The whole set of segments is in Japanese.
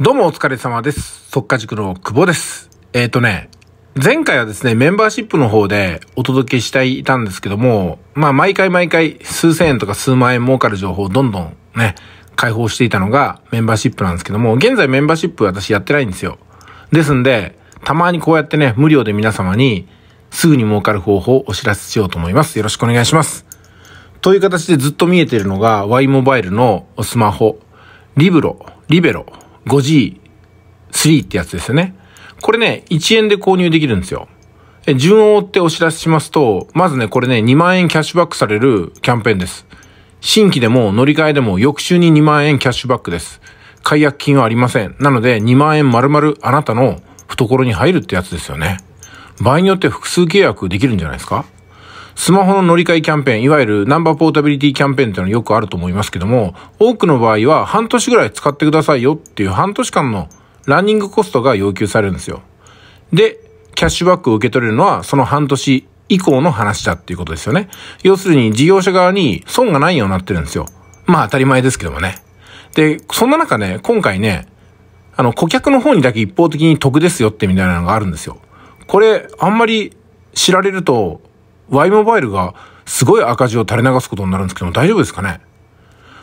どうもお疲れ様です。速稼塾の久保です。えっ、ー、とね、前回はですね、メンバーシップの方でお届けしていたんですけども、まあ毎回毎回数千円とか数万円儲かる情報をどんどんね、開放していたのがメンバーシップなんですけども、現在メンバーシップ私やってないんですよ。ですんで、たまにこうやってね、無料で皆様にすぐに儲かる方法をお知らせしようと思います。よろしくお願いします。という形でずっと見えているのが Y モバイルのスマホ、リブロ、リベロ、5G3 ってやつですよね。これね、1円で購入できるんですよ。え、順を追ってお知らせしますと、まずね、これね、2万円キャッシュバックされるキャンペーンです。新規でも乗り換えでも翌週に2万円キャッシュバックです。解約金はありません。なので、2万円丸々あなたの懐に入るってやつですよね。場合によって複数契約できるんじゃないですかスマホの乗り換えキャンペーン、いわゆるナンバーポータビリティキャンペーンっていうのはよくあると思いますけども、多くの場合は半年ぐらい使ってくださいよっていう半年間のランニングコストが要求されるんですよ。で、キャッシュバックを受け取れるのはその半年以降の話だっていうことですよね。要するに事業者側に損がないようになってるんですよ。まあ当たり前ですけどもね。で、そんな中ね、今回ね、あの、顧客の方にだけ一方的に得ですよってみたいなのがあるんですよ。これ、あんまり知られると、Y モバイルがすごい赤字を垂れ流すことになるんですけども大丈夫ですかね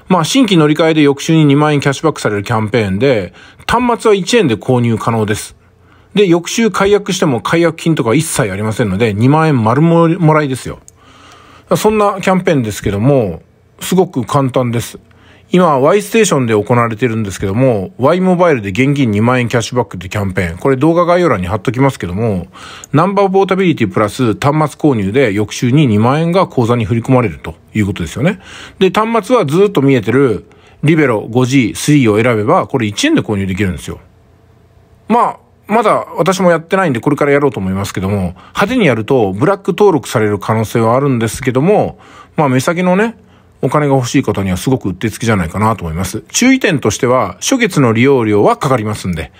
まあ新規乗り換えで翌週に2万円キャッシュバックされるキャンペーンで、端末は1円で購入可能です。で、翌週解約しても解約金とか一切ありませんので、2万円丸もらいですよ。そんなキャンペーンですけども、すごく簡単です。今、Y ステーションで行われてるんですけども、Y モバイルで現金2万円キャッシュバックってキャンペーン、これ動画概要欄に貼っときますけども、ナンバーポータビリティプラス端末購入で翌週に2万円が口座に振り込まれるということですよね。で、端末はずっと見えてる、リベロ 5G、3を選べば、これ1円で購入できるんですよ。まあ、まだ私もやってないんでこれからやろうと思いますけども、派手にやるとブラック登録される可能性はあるんですけども、まあ目先のね、お金が欲しい方にはすごくうってつけじゃないかなと思います。注意点としては、初月の利用料はかかりますんで、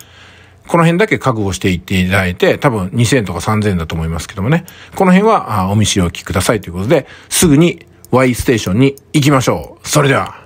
この辺だけ覚悟していっていただいて、多分2000とか3000だと思いますけどもね、この辺はお見知りおきくださいということで、すぐに Y ステーションに行きましょう。それでは。